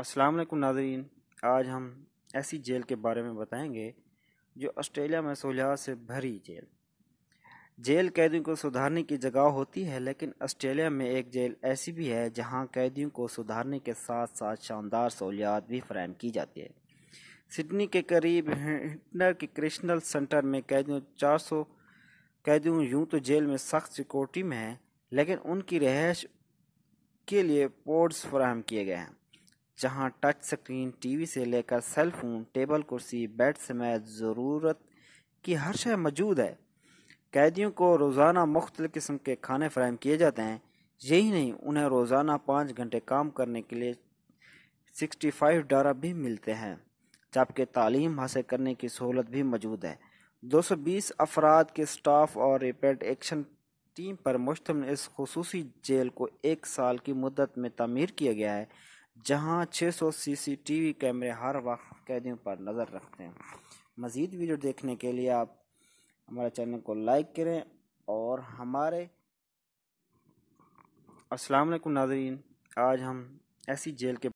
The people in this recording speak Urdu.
السلام علیکم ناظرین آج ہم ایسی جیل کے بارے میں بتائیں گے جو آسٹریلیا میں سہولیات سے بھری جیل جیل قیدیوں کو سدھارنے کی جگہ ہوتی ہے لیکن آسٹریلیا میں ایک جیل ایسی بھی ہے جہاں قیدیوں کو سدھارنے کے ساتھ ساتھ شاندار سہولیات بھی فراہم کی جاتی ہے سڈنی کے قریب ہٹنر کے کرشنل سنٹر میں قیدیوں چار سو قیدیوں یوں تو جیل میں سخت سیکورٹی میں ہیں لیکن ان کی رہائش کے لیے پورٹس فراہم کیے گئے ہیں جہاں ٹچ سکرین ٹی وی سے لے کر سیل فون ٹیبل کرسی بیڈ سمیت ضرورت کی ہر شے موجود ہے قیدیوں کو روزانہ مختلف قسم کے کھانے فراہم کیے جاتے ہیں یہی نہیں انہیں روزانہ پانچ گھنٹے کام کرنے کے لیے سکسٹی فائیو ڈارا بھی ملتے ہیں جبکہ تعلیم حاصل کرنے کی سہولت بھی موجود ہے دو سو بیس افراد کے سٹاف اور ریپیڈ ایکشن ٹیم پر مشتمل اس خصوصی جیل کو ایک سال کی مدت میں تعمیر کیا گیا ہے جہاں چھ سو سی سی ٹی وی کیمرے ہر وقت قیدیوں پر نظر رکھتے ہیں مزید ویڈیو دیکھنے کے لیے آپ ہمارے چینل کو لائک کریں اور ہمارے السلام علیکم ناظرین آج ہم ایسی جیل کے